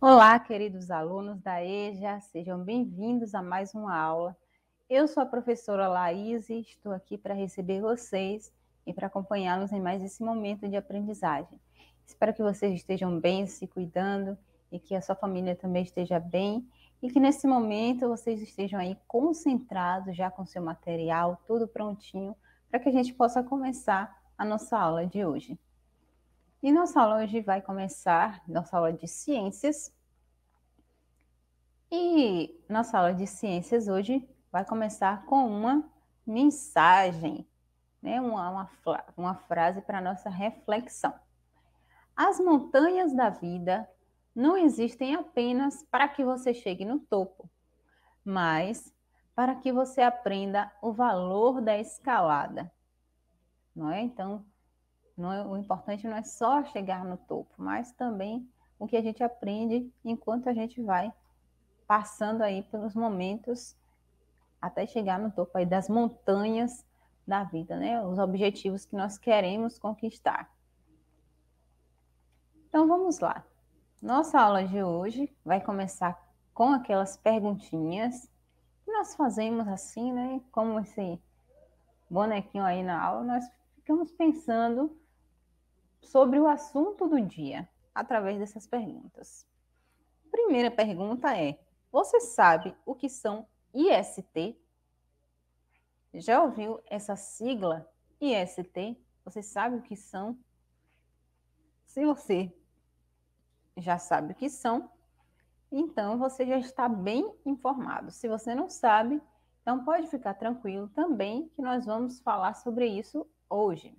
Olá, queridos alunos da EJA, sejam bem-vindos a mais uma aula. Eu sou a professora Laís e estou aqui para receber vocês e para acompanhá-los em mais esse momento de aprendizagem. Espero que vocês estejam bem, se cuidando e que a sua família também esteja bem e que nesse momento vocês estejam aí concentrados já com seu material, tudo prontinho, para que a gente possa começar a nossa aula de hoje. E nossa aula hoje vai começar, nossa aula de ciências. E nossa aula de ciências hoje vai começar com uma mensagem, né? uma, uma, uma frase para nossa reflexão. As montanhas da vida não existem apenas para que você chegue no topo, mas para que você aprenda o valor da escalada. Não é? Então, não é, o importante não é só chegar no topo, mas também o que a gente aprende enquanto a gente vai passando aí pelos momentos até chegar no topo aí das montanhas da vida, né? Os objetivos que nós queremos conquistar. Então vamos lá. Nossa aula de hoje vai começar com aquelas perguntinhas que nós fazemos assim, né? Como esse bonequinho aí na aula, nós ficamos pensando sobre o assunto do dia através dessas perguntas. Primeira pergunta é: você sabe o que são IST? Já ouviu essa sigla IST? Você sabe o que são? Se você já sabe o que são, então você já está bem informado. Se você não sabe, então pode ficar tranquilo também que nós vamos falar sobre isso hoje.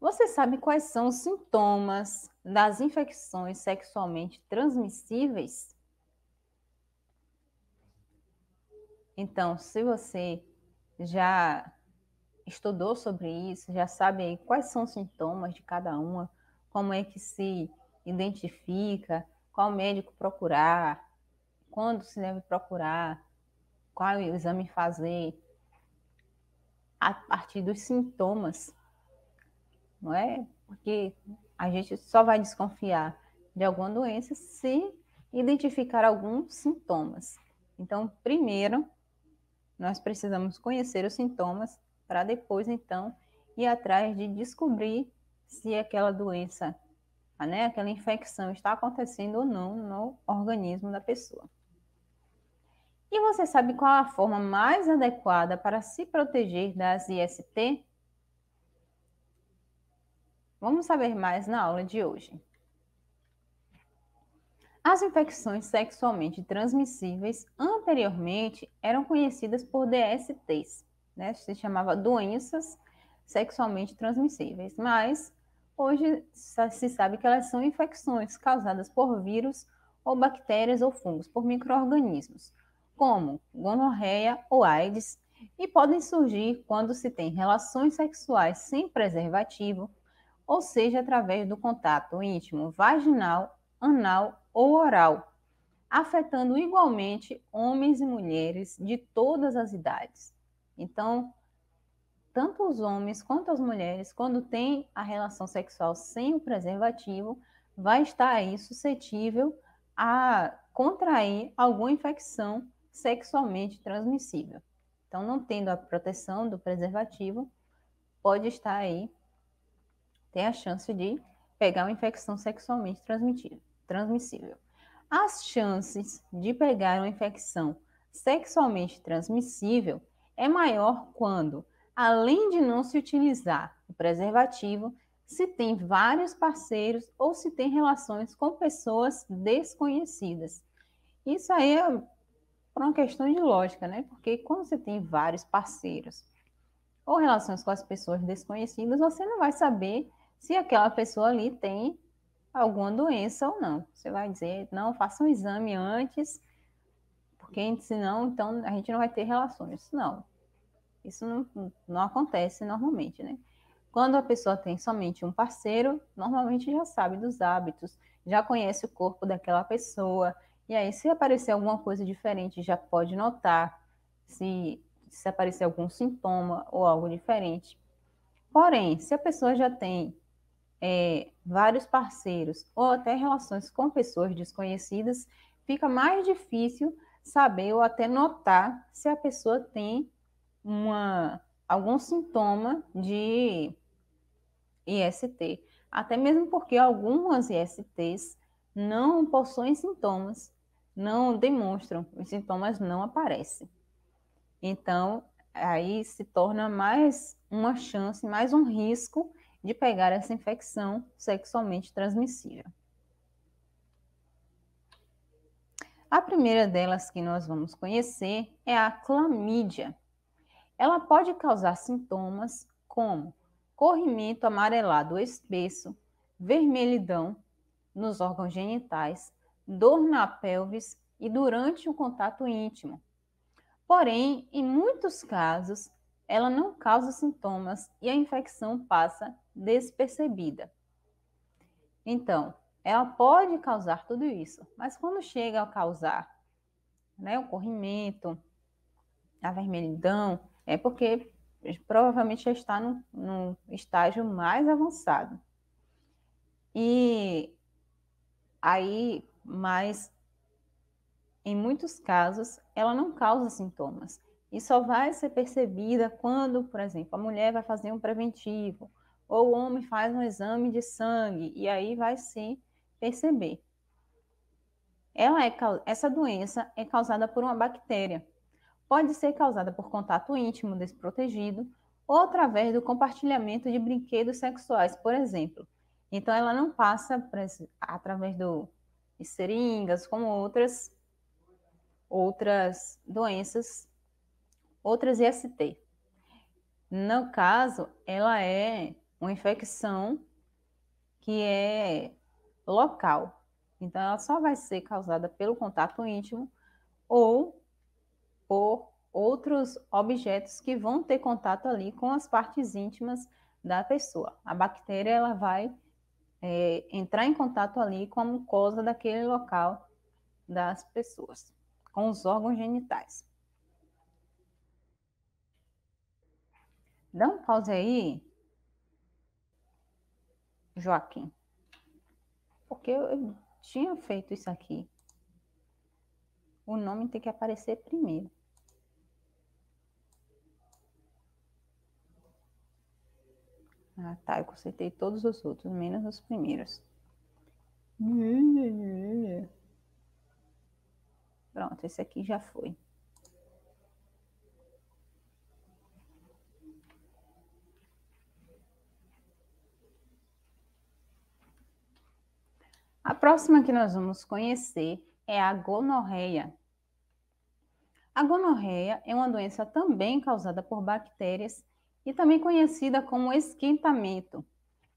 Você sabe quais são os sintomas das infecções sexualmente transmissíveis? Então, se você já estudou sobre isso, já sabe quais são os sintomas de cada uma, como é que se identifica, qual médico procurar, quando se deve procurar, qual exame fazer, a partir dos sintomas não é? Porque a gente só vai desconfiar de alguma doença se identificar alguns sintomas. Então, primeiro, nós precisamos conhecer os sintomas para depois, então, ir atrás de descobrir se aquela doença, né, aquela infecção está acontecendo ou não no organismo da pessoa. E você sabe qual a forma mais adequada para se proteger das IST? Vamos saber mais na aula de hoje. As infecções sexualmente transmissíveis anteriormente eram conhecidas por DSTs, né? se chamava doenças sexualmente transmissíveis, mas hoje se sabe que elas são infecções causadas por vírus ou bactérias ou fungos, por microorganismos, como gonorreia ou AIDS, e podem surgir quando se tem relações sexuais sem preservativo, ou seja, através do contato íntimo vaginal, anal ou oral, afetando igualmente homens e mulheres de todas as idades. Então, tanto os homens quanto as mulheres, quando têm a relação sexual sem o preservativo, vai estar aí suscetível a contrair alguma infecção sexualmente transmissível. Então, não tendo a proteção do preservativo, pode estar aí tem a chance de pegar uma infecção sexualmente transmissível. As chances de pegar uma infecção sexualmente transmissível é maior quando, além de não se utilizar o preservativo, se tem vários parceiros ou se tem relações com pessoas desconhecidas. Isso aí é por uma questão de lógica, né? Porque quando você tem vários parceiros ou relações com as pessoas desconhecidas, você não vai saber se aquela pessoa ali tem alguma doença ou não. Você vai dizer, não, faça um exame antes, porque senão então, a gente não vai ter relações. Não. Isso não, não acontece normalmente, né? Quando a pessoa tem somente um parceiro, normalmente já sabe dos hábitos, já conhece o corpo daquela pessoa. E aí, se aparecer alguma coisa diferente, já pode notar se, se aparecer algum sintoma ou algo diferente. Porém, se a pessoa já tem é, vários parceiros ou até relações com pessoas desconhecidas, fica mais difícil saber ou até notar se a pessoa tem uma, algum sintoma de IST. Até mesmo porque algumas ISTs não possuem sintomas, não demonstram, os sintomas não aparecem. Então, aí se torna mais uma chance, mais um risco de pegar essa infecção sexualmente transmissível. A primeira delas que nós vamos conhecer é a clamídia. Ela pode causar sintomas como corrimento amarelado espesso, vermelhidão nos órgãos genitais, dor na pelvis e durante o contato íntimo. Porém, em muitos casos, ela não causa sintomas e a infecção passa despercebida. Então, ela pode causar tudo isso, mas quando chega a causar né, o corrimento, a vermelhidão, é porque provavelmente já está no estágio mais avançado. E aí, mas em muitos casos, ela não causa sintomas. E só vai ser percebida quando, por exemplo, a mulher vai fazer um preventivo, ou o homem faz um exame de sangue e aí vai se perceber. Ela é, essa doença é causada por uma bactéria. Pode ser causada por contato íntimo desprotegido ou através do compartilhamento de brinquedos sexuais, por exemplo. Então, ela não passa pra, através do, de seringas, como outras outras doenças, outras IST. No caso, ela é uma infecção que é local. Então, ela só vai ser causada pelo contato íntimo ou por outros objetos que vão ter contato ali com as partes íntimas da pessoa. A bactéria ela vai é, entrar em contato ali com a mucosa daquele local das pessoas, com os órgãos genitais. Dá um pause aí Joaquim. Porque eu tinha feito isso aqui. O nome tem que aparecer primeiro. Ah, tá. Eu consertei todos os outros, menos os primeiros. Pronto, esse aqui já foi. próxima que nós vamos conhecer é a gonorreia. A gonorreia é uma doença também causada por bactérias e também conhecida como esquentamento,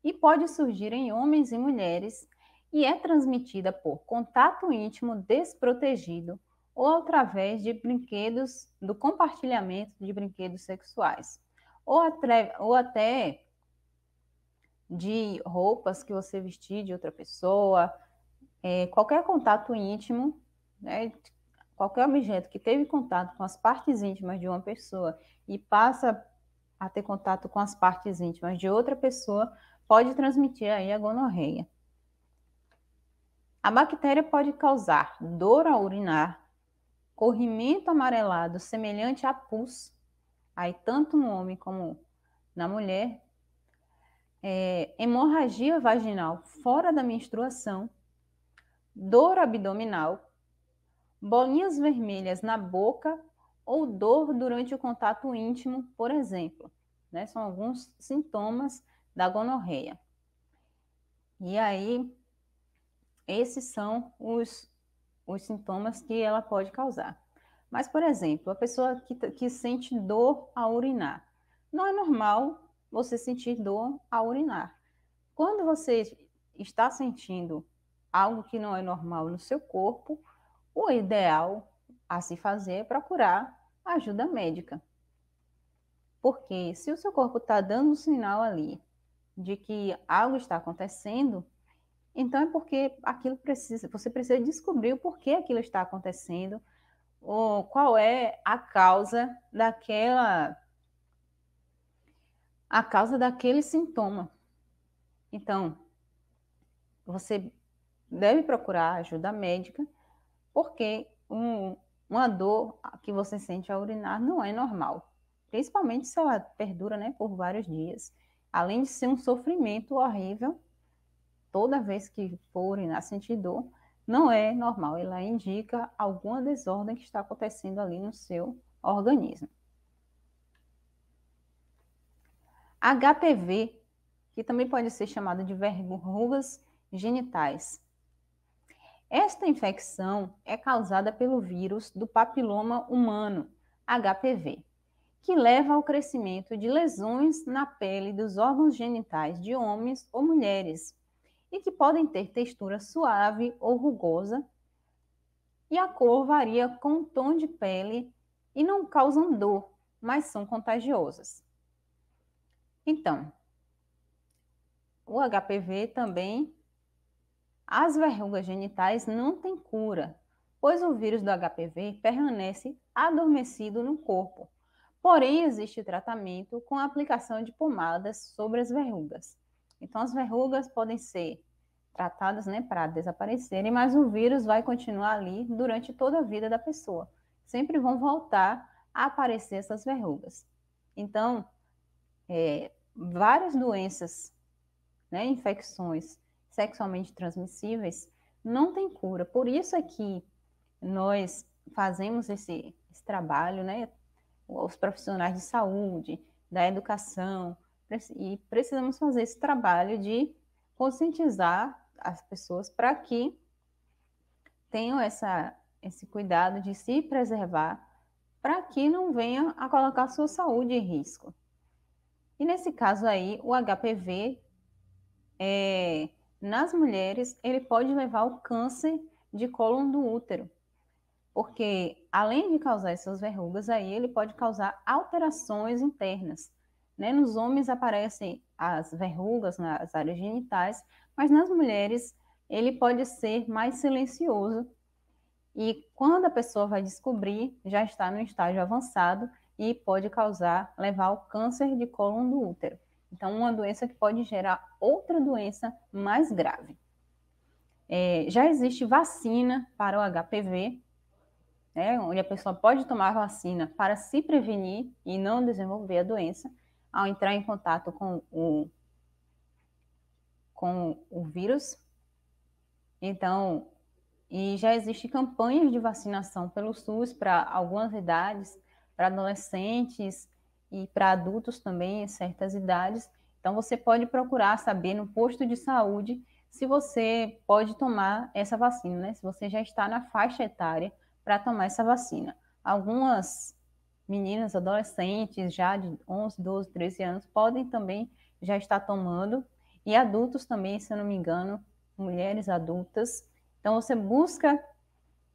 e pode surgir em homens e mulheres e é transmitida por contato íntimo desprotegido ou através de brinquedos, do compartilhamento de brinquedos sexuais, ou, atre, ou até de roupas que você vestir de outra pessoa, é, qualquer contato íntimo, né, qualquer objeto que teve contato com as partes íntimas de uma pessoa e passa a ter contato com as partes íntimas de outra pessoa, pode transmitir aí a gonorreia. A bactéria pode causar dor ao urinar, corrimento amarelado semelhante a pus, aí tanto no homem como na mulher, é, hemorragia vaginal fora da menstruação, dor abdominal, bolinhas vermelhas na boca ou dor durante o contato íntimo, por exemplo. Né? São alguns sintomas da gonorreia. E aí, esses são os, os sintomas que ela pode causar. Mas, por exemplo, a pessoa que, que sente dor ao urinar. Não é normal você sentir dor ao urinar. Quando você está sentindo algo que não é normal no seu corpo, o ideal a se fazer é procurar ajuda médica. Porque se o seu corpo está dando um sinal ali de que algo está acontecendo, então é porque aquilo precisa, você precisa descobrir o porquê aquilo está acontecendo, ou qual é a causa daquela a causa daquele sintoma. Então, você deve procurar ajuda médica, porque um, uma dor que você sente ao urinar não é normal, principalmente se ela perdura né, por vários dias. Além de ser um sofrimento horrível, toda vez que for urinar sentir dor, não é normal, ela indica alguma desordem que está acontecendo ali no seu organismo. HPV, que também pode ser chamado de verrugas genitais, esta infecção é causada pelo vírus do papiloma humano, HPV, que leva ao crescimento de lesões na pele dos órgãos genitais de homens ou mulheres e que podem ter textura suave ou rugosa, e a cor varia com o tom de pele e não causam dor, mas são contagiosas. Então, o HPV também as verrugas genitais não têm cura, pois o vírus do HPV permanece adormecido no corpo. Porém, existe tratamento com a aplicação de pomadas sobre as verrugas. Então, as verrugas podem ser tratadas né, para desaparecerem, mas o vírus vai continuar ali durante toda a vida da pessoa. Sempre vão voltar a aparecer essas verrugas. Então, é, várias doenças, né, infecções sexualmente transmissíveis, não tem cura. Por isso é que nós fazemos esse, esse trabalho, né? Os profissionais de saúde, da educação, e precisamos fazer esse trabalho de conscientizar as pessoas para que tenham essa, esse cuidado de se preservar, para que não venha a colocar sua saúde em risco. E nesse caso aí, o HPV é, nas mulheres, ele pode levar ao câncer de cólon do útero, porque além de causar essas verrugas aí, ele pode causar alterações internas. Né? Nos homens aparecem as verrugas nas áreas genitais, mas nas mulheres ele pode ser mais silencioso. E quando a pessoa vai descobrir, já está no estágio avançado e pode causar, levar ao câncer de cólon do útero. Então, uma doença que pode gerar outra doença mais grave. É, já existe vacina para o HPV, né, onde a pessoa pode tomar vacina para se prevenir e não desenvolver a doença ao entrar em contato com o, com o vírus. Então, e já existe campanhas de vacinação pelo SUS para algumas idades, para adolescentes, e para adultos também, em certas idades. Então, você pode procurar saber no posto de saúde se você pode tomar essa vacina, né? Se você já está na faixa etária para tomar essa vacina. Algumas meninas adolescentes já de 11, 12, 13 anos podem também já estar tomando e adultos também, se eu não me engano, mulheres adultas. Então você busca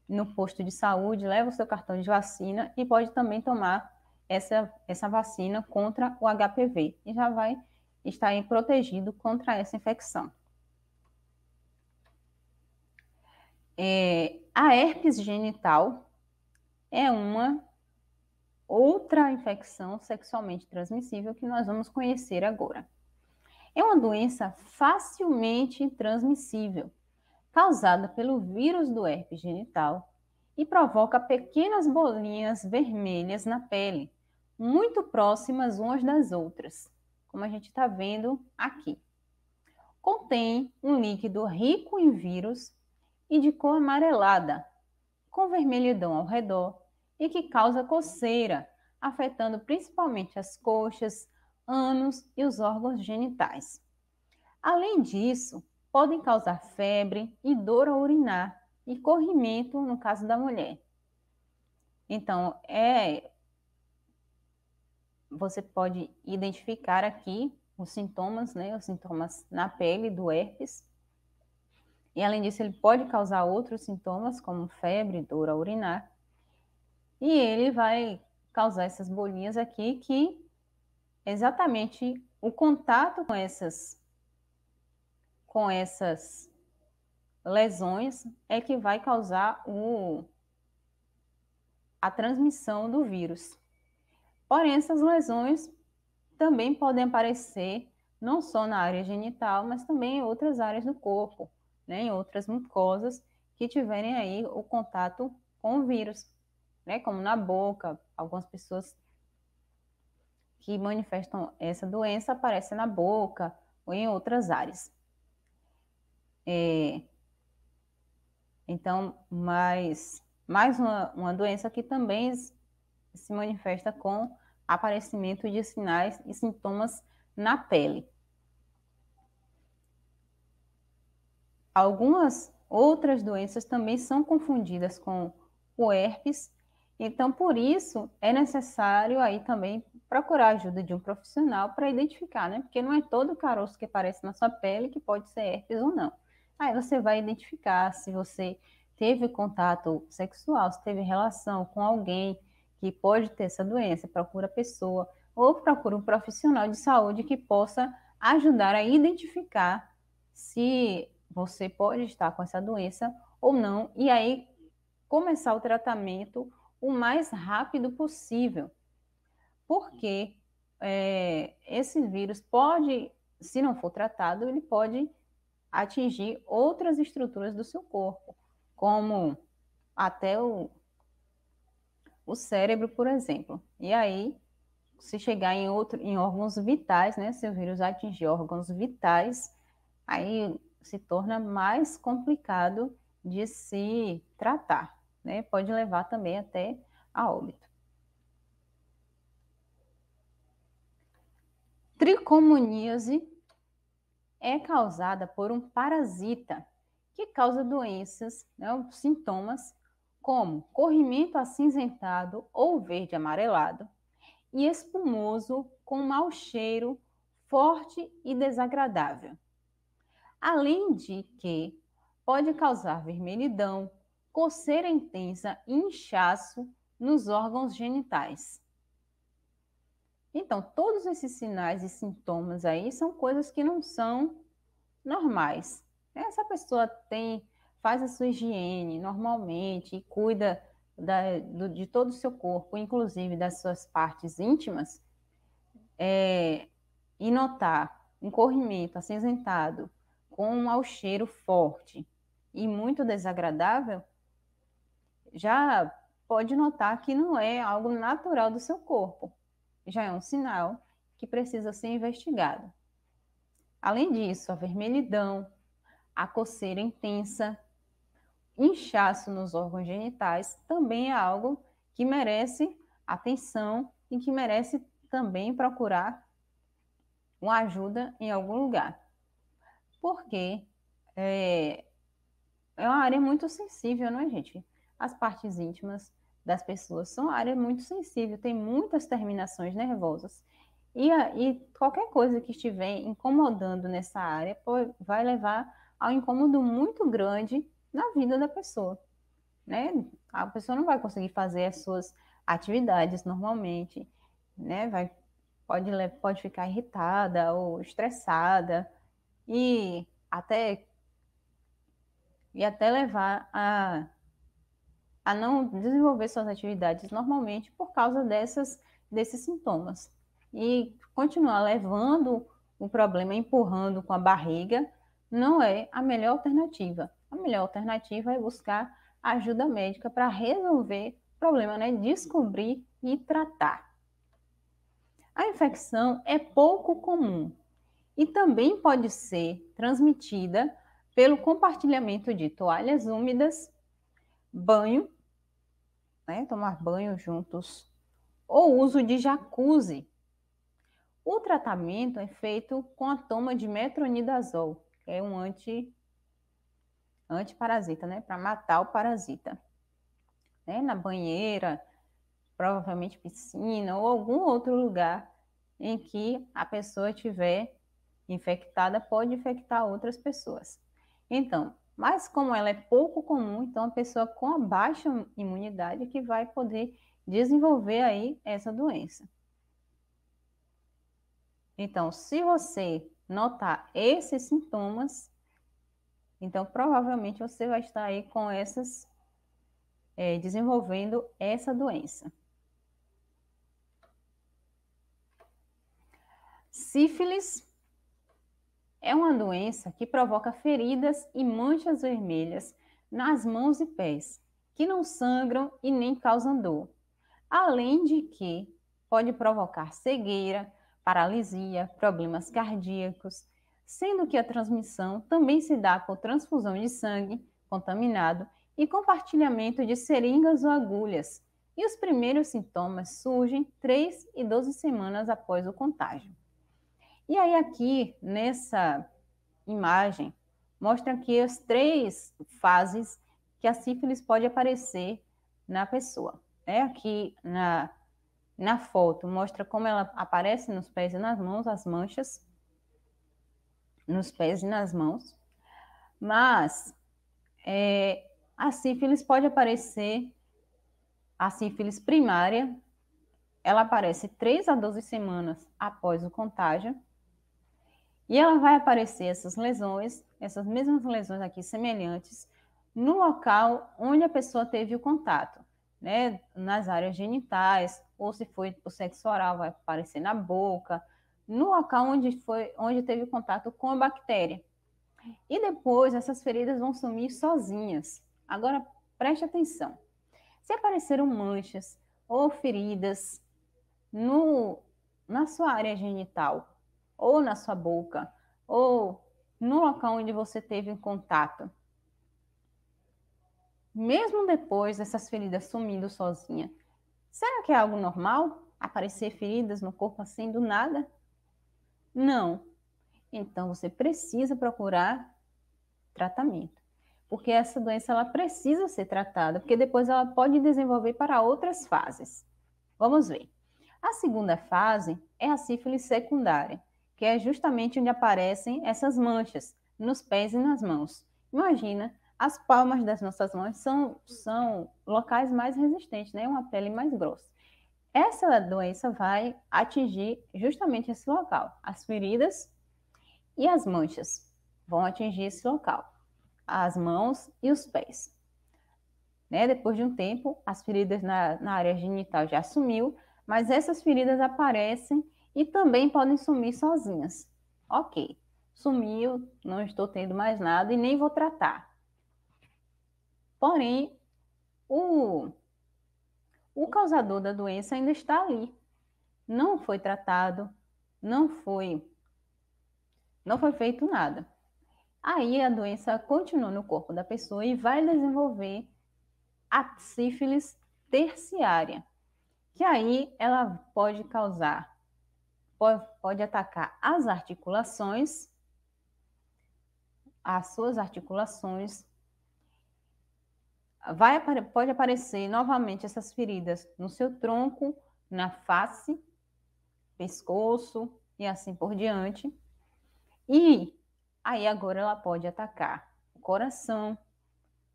no posto de saúde, leva o seu cartão de vacina e pode também tomar essa, essa vacina contra o HPV e já vai estar aí protegido contra essa infecção. É, a herpes genital é uma outra infecção sexualmente transmissível que nós vamos conhecer agora. É uma doença facilmente transmissível, causada pelo vírus do herpes genital e provoca pequenas bolinhas vermelhas na pele, muito próximas umas das outras, como a gente está vendo aqui. Contém um líquido rico em vírus e de cor amarelada, com vermelhidão ao redor e que causa coceira, afetando principalmente as coxas, ânus e os órgãos genitais. Além disso, podem causar febre e dor ao urinar e corrimento no caso da mulher. Então, é você pode identificar aqui os sintomas, né, os sintomas na pele do herpes. E além disso, ele pode causar outros sintomas, como febre, dor ao urinar. E ele vai causar essas bolinhas aqui, que exatamente o contato com essas, com essas lesões é que vai causar o, a transmissão do vírus. Porém, essas lesões também podem aparecer não só na área genital, mas também em outras áreas do corpo, né, em outras mucosas que tiverem aí o contato com o vírus, né, como na boca. Algumas pessoas que manifestam essa doença aparecem na boca ou em outras áreas. É, então, mais, mais uma, uma doença que também se manifesta com aparecimento de sinais e sintomas na pele. Algumas outras doenças também são confundidas com o herpes, então por isso é necessário aí também procurar a ajuda de um profissional para identificar, né? Porque não é todo caroço que aparece na sua pele que pode ser herpes ou não. Aí você vai identificar se você teve contato sexual, se teve relação com alguém que pode ter essa doença, procura a pessoa ou procura um profissional de saúde que possa ajudar a identificar se você pode estar com essa doença ou não, e aí começar o tratamento o mais rápido possível, porque é, esse vírus pode, se não for tratado, ele pode atingir outras estruturas do seu corpo, como até o o cérebro, por exemplo. E aí, se chegar em, outro, em órgãos vitais, né, se o vírus atingir órgãos vitais, aí se torna mais complicado de se tratar, né? Pode levar também até a óbito. Tricomoníase é causada por um parasita que causa doenças, né, sintomas como corrimento acinzentado ou verde amarelado, e espumoso com mau cheiro forte e desagradável. Além de que pode causar vermelhidão, coceira intensa e inchaço nos órgãos genitais. Então, todos esses sinais e sintomas aí são coisas que não são normais. Né? Essa pessoa tem faz a sua higiene normalmente e cuida da, do, de todo o seu corpo, inclusive das suas partes íntimas, é, e notar um corrimento acinzentado com um ao cheiro forte e muito desagradável, já pode notar que não é algo natural do seu corpo. Já é um sinal que precisa ser investigado. Além disso, a vermelhidão, a coceira intensa, inchaço nos órgãos genitais também é algo que merece atenção e que merece também procurar uma ajuda em algum lugar. Porque é, é uma área muito sensível, não é, gente? As partes íntimas das pessoas são uma área muito sensível, tem muitas terminações nervosas. E, e qualquer coisa que estiver incomodando nessa área pô, vai levar ao incômodo muito grande na vida da pessoa, né? A pessoa não vai conseguir fazer as suas atividades normalmente, né? Vai, pode, pode ficar irritada ou estressada e até e até levar a a não desenvolver suas atividades normalmente por causa dessas desses sintomas e continuar levando o problema empurrando com a barriga não é a melhor alternativa a melhor alternativa é buscar ajuda médica para resolver o problema, né? Descobrir e tratar. A infecção é pouco comum e também pode ser transmitida pelo compartilhamento de toalhas úmidas, banho, né? Tomar banho juntos ou uso de jacuzzi. O tratamento é feito com a toma de metronidazol, que é um anti antiparasita, né? Para matar o parasita. Né? Na banheira, provavelmente piscina ou algum outro lugar em que a pessoa tiver infectada pode infectar outras pessoas. Então, mas como ela é pouco comum, então a pessoa com a baixa imunidade é que vai poder desenvolver aí essa doença. Então, se você notar esses sintomas, então, provavelmente você vai estar aí com essas, é, desenvolvendo essa doença. Sífilis é uma doença que provoca feridas e manchas vermelhas nas mãos e pés, que não sangram e nem causam dor, além de que pode provocar cegueira, paralisia, problemas cardíacos sendo que a transmissão também se dá com transfusão de sangue contaminado e compartilhamento de seringas ou agulhas. E os primeiros sintomas surgem 3 e 12 semanas após o contágio. E aí, aqui nessa imagem, mostra aqui as três fases que a sífilis pode aparecer na pessoa. É aqui na, na foto, mostra como ela aparece nos pés e nas mãos, as manchas nos pés e nas mãos, mas é, a sífilis pode aparecer, a sífilis primária, ela aparece 3 a 12 semanas após o contágio, e ela vai aparecer essas lesões, essas mesmas lesões aqui semelhantes, no local onde a pessoa teve o contato, né? Nas áreas genitais, ou se foi o sexo oral, vai aparecer na boca, no local onde foi, onde teve contato com a bactéria. E depois essas feridas vão sumir sozinhas. Agora preste atenção. Se apareceram manchas ou feridas no, na sua área genital, ou na sua boca, ou no local onde você teve um contato, mesmo depois dessas feridas sumindo sozinha, será que é algo normal aparecer feridas no corpo assim do nada? Não. Então você precisa procurar tratamento, porque essa doença ela precisa ser tratada, porque depois ela pode desenvolver para outras fases. Vamos ver. A segunda fase é a sífilis secundária, que é justamente onde aparecem essas manchas nos pés e nas mãos. Imagina, as palmas das nossas mãos são, são locais mais resistentes, né? Uma pele mais grossa essa doença vai atingir justamente esse local. As feridas e as manchas vão atingir esse local, as mãos e os pés. Né? Depois de um tempo, as feridas na, na área genital já sumiu, mas essas feridas aparecem e também podem sumir sozinhas. Ok, sumiu, não estou tendo mais nada e nem vou tratar. Porém, o o causador da doença ainda está ali. Não foi tratado, não foi não foi feito nada. Aí a doença continua no corpo da pessoa e vai desenvolver a sífilis terciária, que aí ela pode causar, pode, pode atacar as articulações, as suas articulações, vai, pode aparecer novamente essas feridas no seu tronco, na face, pescoço e assim por diante. E aí agora ela pode atacar o coração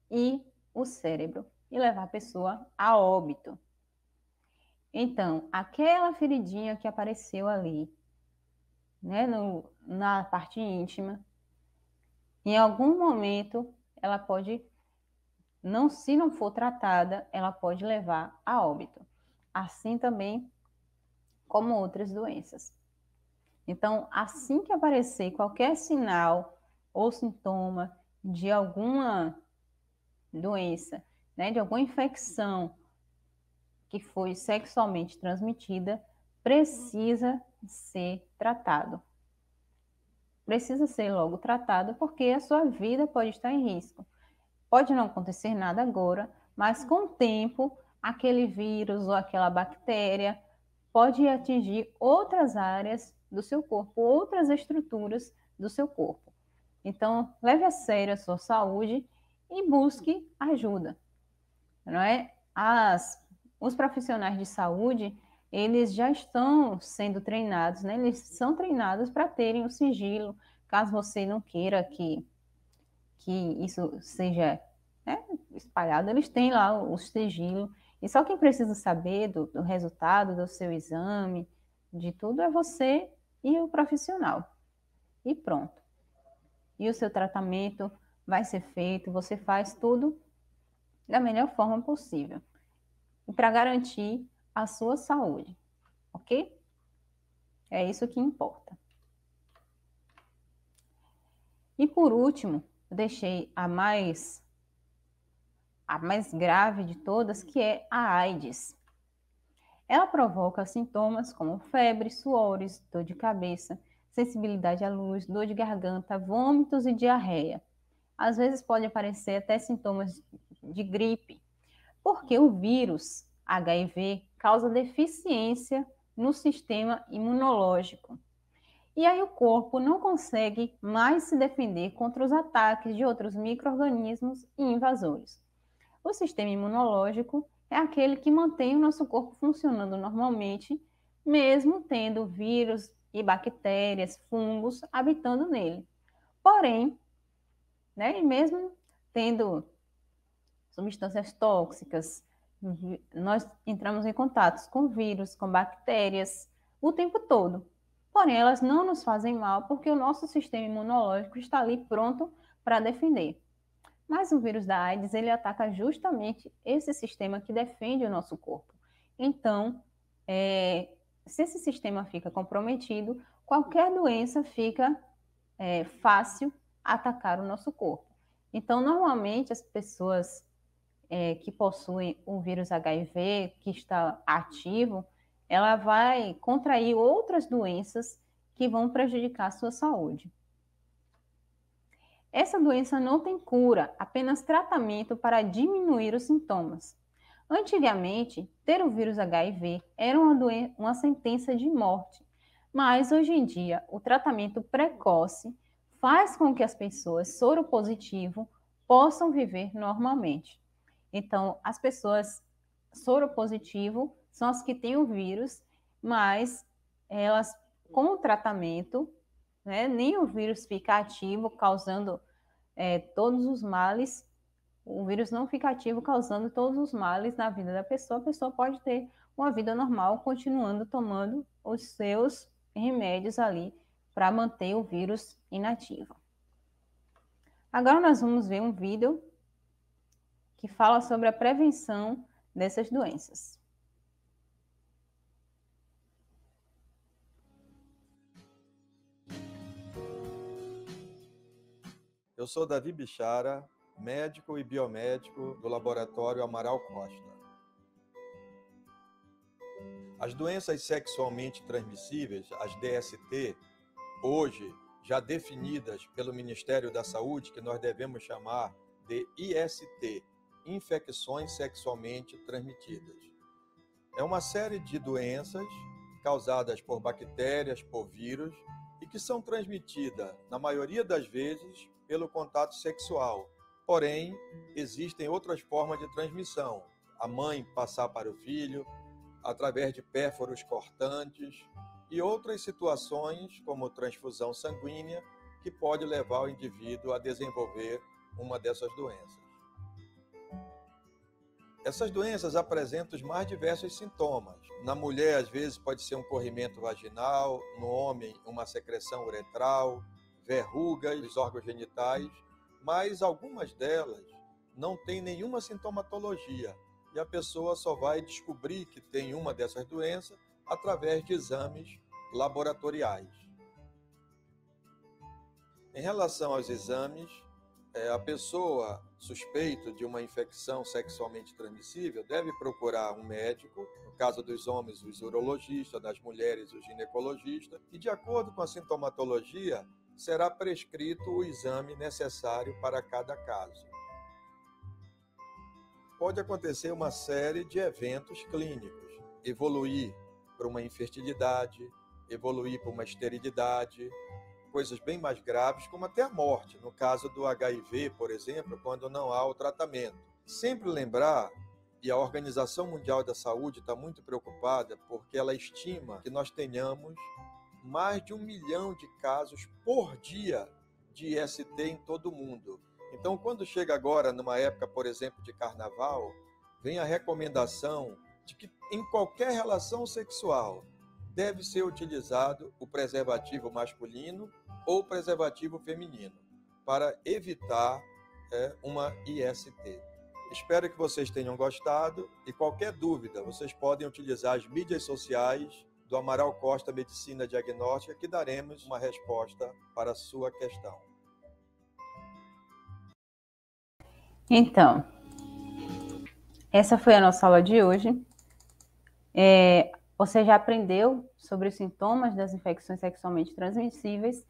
e o cérebro e levar a pessoa a óbito. Então, aquela feridinha que apareceu ali, né, no, na parte íntima, em algum momento ela pode não, se não for tratada, ela pode levar a óbito. Assim também como outras doenças. Então, assim que aparecer qualquer sinal ou sintoma de alguma doença, né, de alguma infecção que foi sexualmente transmitida, precisa ser tratado. Precisa ser logo tratado porque a sua vida pode estar em risco. Pode não acontecer nada agora, mas hum. com o tempo, aquele vírus ou aquela bactéria pode atingir outras áreas do seu corpo, outras estruturas do seu corpo. Então, leve a sério a sua saúde e busque ajuda. Não é? As, os profissionais de saúde, eles já estão sendo treinados, né? Eles são treinados para terem o sigilo, caso você não queira que que isso seja né, espalhado, eles têm lá o, sigilo. E só quem precisa saber do, do resultado do seu exame, de tudo, é você e o profissional. E pronto. E o seu tratamento vai ser feito, você faz tudo da melhor forma possível. E para garantir a sua saúde, ok? É isso que importa. E por último, eu deixei a mais a mais grave de todas, que é a AIDS. Ela provoca sintomas como febre, suores, dor de cabeça, sensibilidade à luz, dor de garganta, vômitos e diarreia. Às vezes pode aparecer até sintomas de gripe, porque o vírus HIV causa deficiência no sistema imunológico. E aí o corpo não consegue mais se defender contra os ataques de outros micro-organismos e invasores. O sistema imunológico é aquele que mantém o nosso corpo funcionando normalmente, mesmo tendo vírus e bactérias, fungos habitando nele. Porém, né, e mesmo tendo substâncias tóxicas, nós entramos em contato com vírus, com bactérias o tempo todo. Porém, elas não nos fazem mal porque o nosso sistema imunológico está ali pronto para defender. Mas o vírus da AIDS, ele ataca justamente esse sistema que defende o nosso corpo. Então, é, se esse sistema fica comprometido, qualquer doença fica é, fácil atacar o nosso corpo. Então, normalmente, as pessoas é, que possuem o vírus HIV, que está ativo, ela vai contrair outras doenças que vão prejudicar a sua saúde. Essa doença não tem cura, apenas tratamento para diminuir os sintomas. Antigamente, ter o vírus HIV era uma, uma sentença de morte, mas hoje em dia, o tratamento precoce faz com que as pessoas soropositivo possam viver normalmente. Então, as pessoas soropositivo são as que têm o vírus, mas elas, com o tratamento, né, nem o vírus fica ativo, causando é, todos os males. O vírus não fica ativo, causando todos os males na vida da pessoa. A pessoa pode ter uma vida normal, continuando tomando os seus remédios ali para manter o vírus inativo. Agora nós vamos ver um vídeo que fala sobre a prevenção dessas doenças. Eu sou Davi Bichara, médico e biomédico do Laboratório Amaral Costa. As doenças sexualmente transmissíveis, as DST, hoje já definidas pelo Ministério da Saúde, que nós devemos chamar de IST, infecções sexualmente transmitidas. É uma série de doenças causadas por bactérias, por vírus e que são transmitidas, na maioria das vezes, pelo contato sexual. Porém, existem outras formas de transmissão. A mãe passar para o filho, através de pérforos cortantes e outras situações, como transfusão sanguínea, que pode levar o indivíduo a desenvolver uma dessas doenças. Essas doenças apresentam os mais diversos sintomas. Na mulher, às vezes, pode ser um corrimento vaginal, no homem, uma secreção uretral, verrugas, órgãos genitais, mas algumas delas não têm nenhuma sintomatologia e a pessoa só vai descobrir que tem uma dessas doenças através de exames laboratoriais. Em relação aos exames, é, a pessoa suspeita de uma infecção sexualmente transmissível deve procurar um médico, no caso dos homens, os urologistas, das mulheres, o ginecologista, e de acordo com a sintomatologia, será prescrito o exame necessário para cada caso. Pode acontecer uma série de eventos clínicos, evoluir para uma infertilidade, evoluir para uma esterilidade, coisas bem mais graves, como até a morte, no caso do HIV, por exemplo, quando não há o tratamento. Sempre lembrar, e a Organização Mundial da Saúde está muito preocupada, porque ela estima que nós tenhamos mais de um milhão de casos por dia de IST em todo o mundo. Então, quando chega agora, numa época, por exemplo, de carnaval, vem a recomendação de que em qualquer relação sexual deve ser utilizado o preservativo masculino ou preservativo feminino para evitar é, uma IST. Espero que vocês tenham gostado e qualquer dúvida vocês podem utilizar as mídias sociais do Amaral Costa Medicina Diagnóstica que daremos uma resposta para a sua questão. Então, essa foi a nossa aula de hoje. É, você já aprendeu sobre os sintomas das infecções sexualmente transmissíveis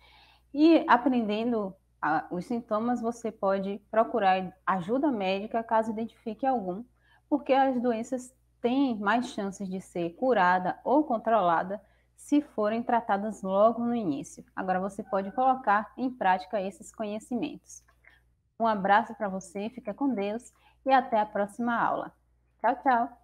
e aprendendo a, os sintomas, você pode procurar ajuda médica caso identifique algum, porque as doenças tem mais chances de ser curada ou controlada se forem tratadas logo no início. Agora você pode colocar em prática esses conhecimentos. Um abraço para você, fica com Deus e até a próxima aula. Tchau, tchau!